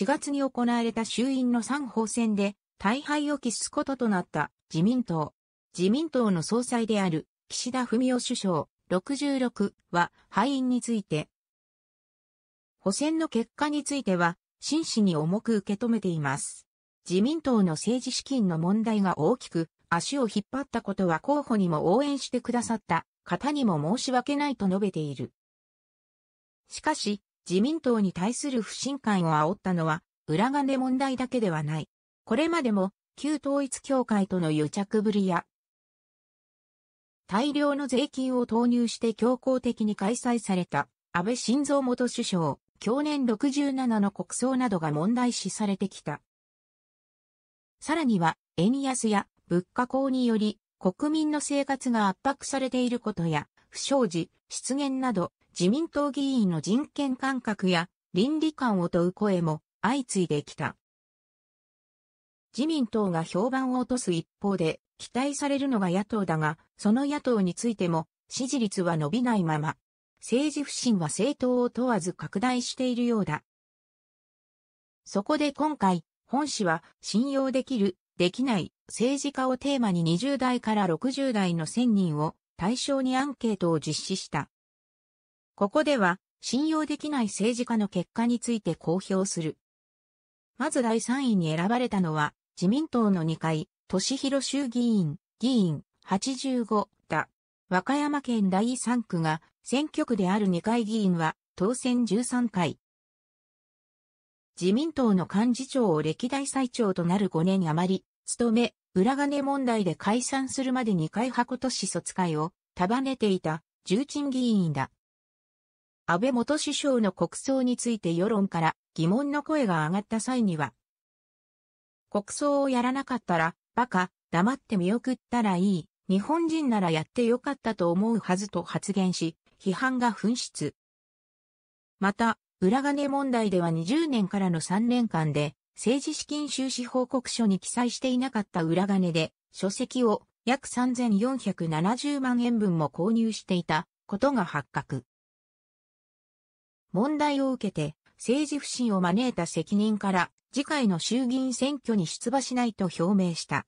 4月に行われた衆院の3法選で大敗を喫すこととなった自民党。自民党の総裁である岸田文雄首相66は敗因について、補選の結果については真摯に重く受け止めています。自民党の政治資金の問題が大きく足を引っ張ったことは候補にも応援してくださった方にも申し訳ないと述べている。しかし、自民党に対する不信感を煽ったのは、裏金問題だけではない。これまでも、旧統一協会との癒着ぶりや、大量の税金を投入して強行的に開催された、安倍晋三元首相、去年67の国葬などが問題視されてきた。さらには、円安や物価高により、国民の生活が圧迫されていることや、不祥事、失言など、自民党議員の人権感覚や倫理観を問う声も相次いできた。自民党が評判を落とす一方で、期待されるのが野党だが、その野党についても支持率は伸びないまま、政治不信は政党を問わず拡大しているようだ。そこで今回、本誌は信用できる、できない政治家をテーマに20代から60代の1000人を対象にアンケートを実施した。ここでは、信用できない政治家の結果について公表する。まず第3位に選ばれたのは、自民党の2階、敏弘衆議院、議員、85だ。和歌山県第3区が、選挙区である2階議員は、当選13回。自民党の幹事長を歴代最長となる5年余り、務め、裏金問題で解散するまで2回箱都市卒会を束ねていた重鎮議員だ。安倍元首相の国葬について世論から疑問の声が上がった際には、国葬をやらなかったら、バカ、黙って見送ったらいい、日本人ならやってよかったと思うはずと発言し、批判が噴出。また、裏金問題では20年からの3年間で、政治資金収支報告書に記載していなかった裏金で、書籍を約3470万円分も購入していたことが発覚。問題を受けて政治不信を招いた責任から次回の衆議院選挙に出馬しないと表明した。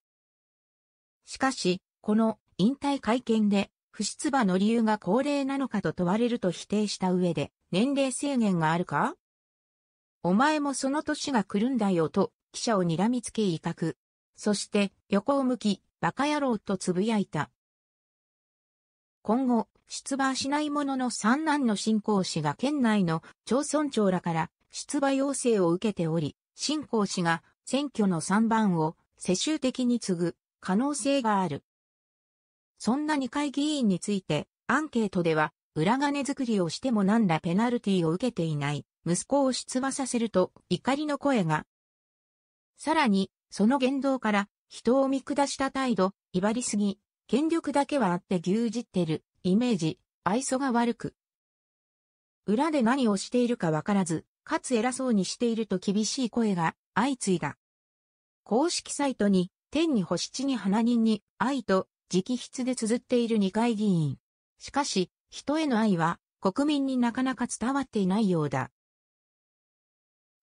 しかし、この引退会見で不出馬の理由が高齢なのかと問われると否定した上で年齢制限があるかお前もその年が来るんだよと記者を睨みつけ威嚇。そして横を向き、バカ野郎と呟いた。今後、出馬しないものの三男の信仰氏が県内の町村長らから出馬要請を受けており、信仰氏が選挙の3番を世襲的に継ぐ可能性がある。そんな二階議員について、アンケートでは、裏金作りをしても何らペナルティを受けていない、息子を出馬させると怒りの声が。さらに、その言動から、人を見下した態度、威張りすぎ、権力だけはあって牛耳ってる、イメージ、愛想が悪く。裏で何をしているかわからず、かつ偉そうにしていると厳しい声が相次いだ。公式サイトに、天に星地に花人に愛と直筆で綴っている二階議員。しかし、人への愛は国民になかなか伝わっていないようだ。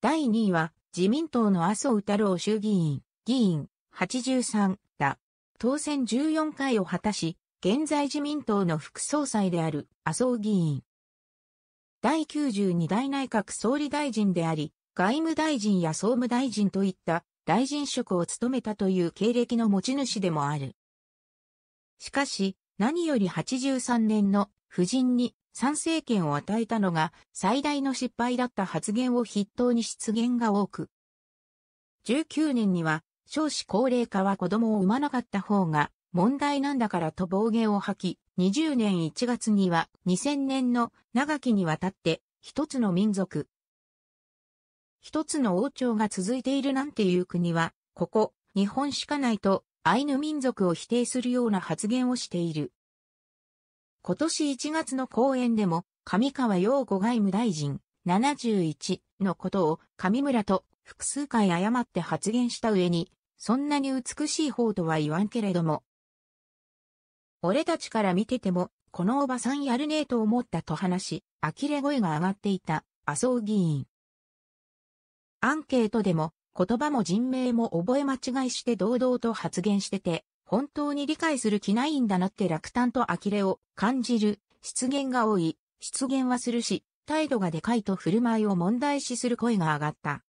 第2位は自民党の麻生太郎衆議院、議員83だ。当選14回を果たし、現在自民党の副総裁である麻生議員。第92代内閣総理大臣であり、外務大臣や総務大臣といった大臣職を務めたという経歴の持ち主でもある。しかし、何より83年の夫人に参政権を与えたのが最大の失敗だった発言を筆頭に失言が多く。19年には少子高齢化は子供を産まなかった方が問題なんだからと暴言を吐き、20年1月には2000年の長きにわたって一つの民族、一つの王朝が続いているなんていう国は、ここ、日本しかないと、アイヌ民族を否定するような発言をしている。今年1月の講演でも、上川陽子外務大臣71のことを上村と複数回誤って発言した上に、そんなに美しい方とは言わんけれども、俺たちから見てても、このおばさんやるねえと思ったと話し、呆れ声が上がっていた、麻生議員。アンケートでも、言葉も人名も覚え間違いして堂々と発言してて、本当に理解する気ないんだなって落胆と呆れを感じる、失言が多い、失言はするし、態度がでかいと振る舞いを問題視する声が上がった。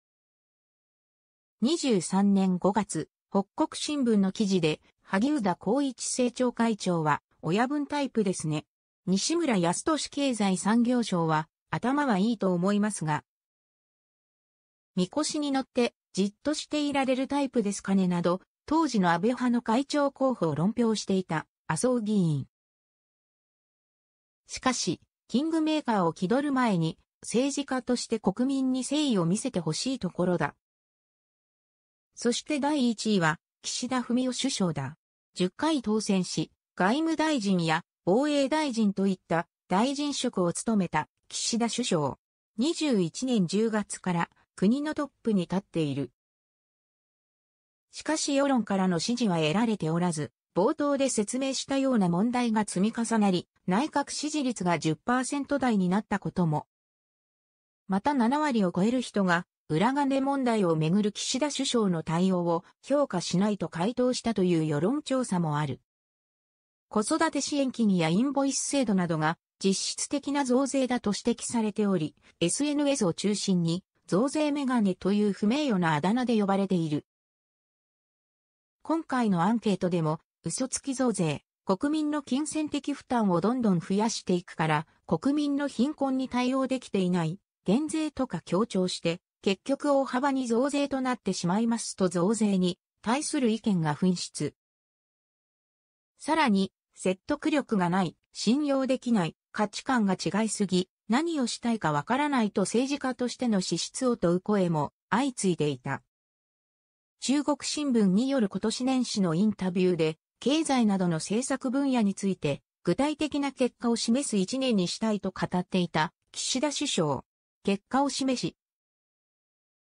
23年5月、北国新聞の記事で、萩生田光一政調会長は、親分タイプですね。西村康俊経済産業省は、頭はいいと思いますが、みこしに乗って、じっとしていられるタイプですかねなど、当時の安倍派の会長候補を論評していた、麻生議員。しかし、キングメーカーを気取る前に、政治家として国民に誠意を見せてほしいところだ。そして第1位は、岸田文雄首相だ。10回当選し、外務大臣や防衛大臣といった大臣職を務めた岸田首相。21年10月から国のトップに立っている。しかし世論からの支持は得られておらず、冒頭で説明したような問題が積み重なり、内閣支持率が10%台になったことも。また7割を超える人が裏金問題をめぐる岸田首相の対応を評価しないと回答したという世論調査もある。子育て支援金やインボイス制度などが実質的な増税だと指摘されており、SNS を中心に増税メガネという不名誉なあだ名で呼ばれている。今回のアンケートでも嘘つき増税、国民の金銭的負担をどんどん増やしていくから、国民の貧困に対応できていない、減税とか強調して、結局大幅に増税となってしまいますと増税に対する意見が紛失。さらに、説得力がない、信用できない、価値観が違いすぎ、何をしたいかわからないと政治家としての資質を問う声も相次いでいた。中国新聞による今年年始のインタビューで、経済などの政策分野について、具体的な結果を示す一年にしたいと語っていた岸田首相。結果を示し、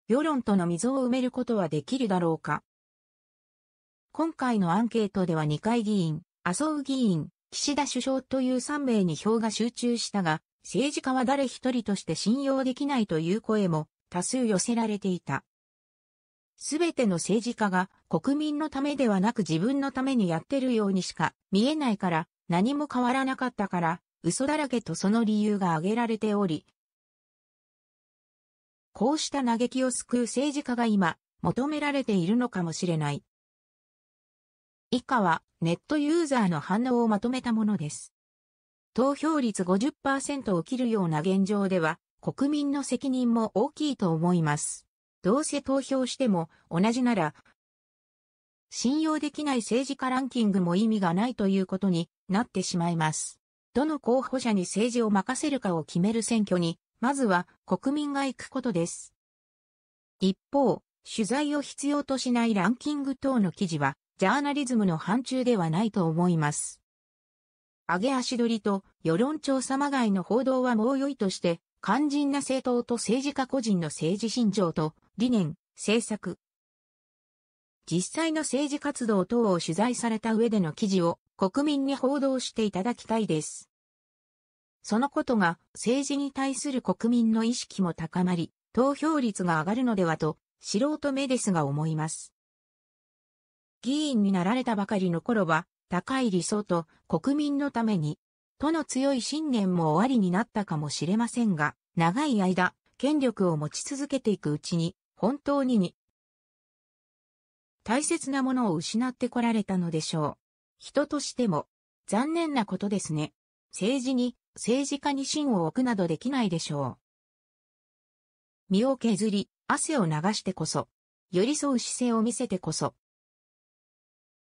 世論との溝を埋めることはできるだろうか。今回のアンケートでは二階議員、麻生議員、岸田首相という3名に票が集中したが、政治家は誰一人として信用できないという声も多数寄せられていた。すべての政治家が国民のためではなく自分のためにやってるようにしか見えないから何も変わらなかったから嘘だらけとその理由が挙げられており、こうした嘆きを救う政治家が今、求められているのかもしれない。以下は、ネットユーザーの反応をまとめたものです。投票率50%を切るような現状では、国民の責任も大きいと思います。どうせ投票しても同じなら、信用できない政治家ランキングも意味がないということになってしまいます。どの候補者に政治を任せるかを決める選挙にまずは国民が行くことです。一方、取材を必要としないランキング等の記事は、ジャーナリズムの範疇ではないと思います。上げ足取りと世論調査まがいの報道はもう良いとして、肝心な政党と政治家個人の政治信条と理念、政策。実際の政治活動等を取材された上での記事を国民に報道していただきたいです。そのことが政治に対する国民の意識も高まり、投票率が上がるのではと、素人目ですが思います。議員になられたばかりの頃は、高い理想と国民のために、との強い信念も終わりになったかもしれませんが、長い間、権力を持ち続けていくうちに、本当にに、大切なものを失ってこられたのでしょう。人としても、残念なことですね。政治に政治家に芯を置くなどできないでしょう。身を削り、汗を流してこそ、寄り添う姿勢を見せてこそ、